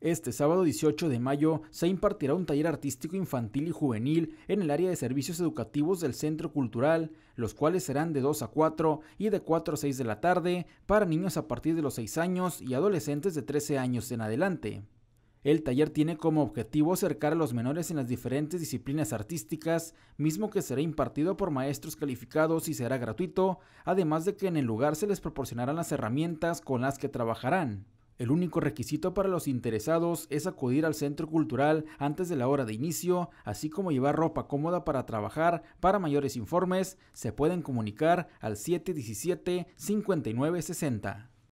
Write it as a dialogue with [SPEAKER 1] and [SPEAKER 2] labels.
[SPEAKER 1] Este sábado 18 de mayo se impartirá un taller artístico infantil y juvenil en el área de servicios educativos del Centro Cultural, los cuales serán de 2 a 4 y de 4 a 6 de la tarde para niños a partir de los 6 años y adolescentes de 13 años en adelante. El taller tiene como objetivo acercar a los menores en las diferentes disciplinas artísticas, mismo que será impartido por maestros calificados y será gratuito, además de que en el lugar se les proporcionarán las herramientas con las que trabajarán. El único requisito para los interesados es acudir al centro cultural antes de la hora de inicio, así como llevar ropa cómoda para trabajar. Para mayores informes, se pueden comunicar al 717 5960.